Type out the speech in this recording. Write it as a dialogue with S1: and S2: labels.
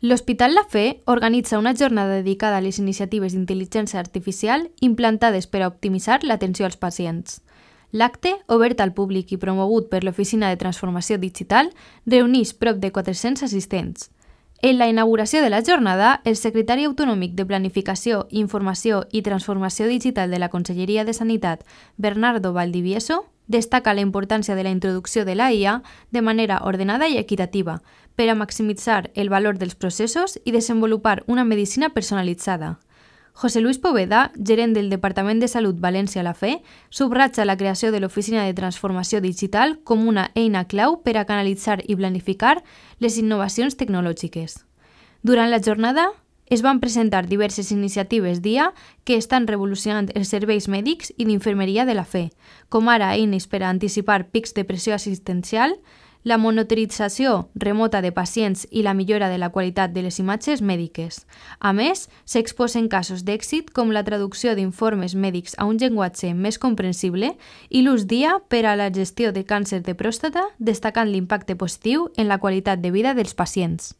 S1: L'Hospital La Fe organitza una jornada dedicada a les iniciatives d'intel·ligència artificial implantades per a optimitzar l'atenció als pacients. L'acte, obert al públic i promogut per l'Oficina de Transformació Digital, reuneix prop de 400 assistents. En la inauguració de la jornada, el secretari autonòmic de Planificació, Informació i Transformació Digital de la Conselleria de Sanitat, Bernardo Valdivieso, destaca la importància de la introducció de la IA de manera ordenada i equitativa per a maximitzar el valor dels processos i desenvolupar una medicina personalitzada. José Luis Poveda, gerent del Departament de Salut València la Fe, subratxa la creació de l'Oficina de Transformació Digital com una eina clau per a canalitzar i planificar les innovacions tecnològiques. Durant la jornada, es van presentar diverses iniciatives dia que estan revolucionant els serveis mèdics i d'infermeria de la fe, com ara eines per a anticipar pics de pressió assistencial, la monitorització remota de pacients i la millora de la qualitat de les imatges mèdiques. A més, s'exposen casos d'èxit com la traducció d'informes mèdics a un llenguatge més comprensible i l'ús dia per a la gestió de càncer de pròstata, destacant l'impacte positiu en la qualitat de vida dels pacients.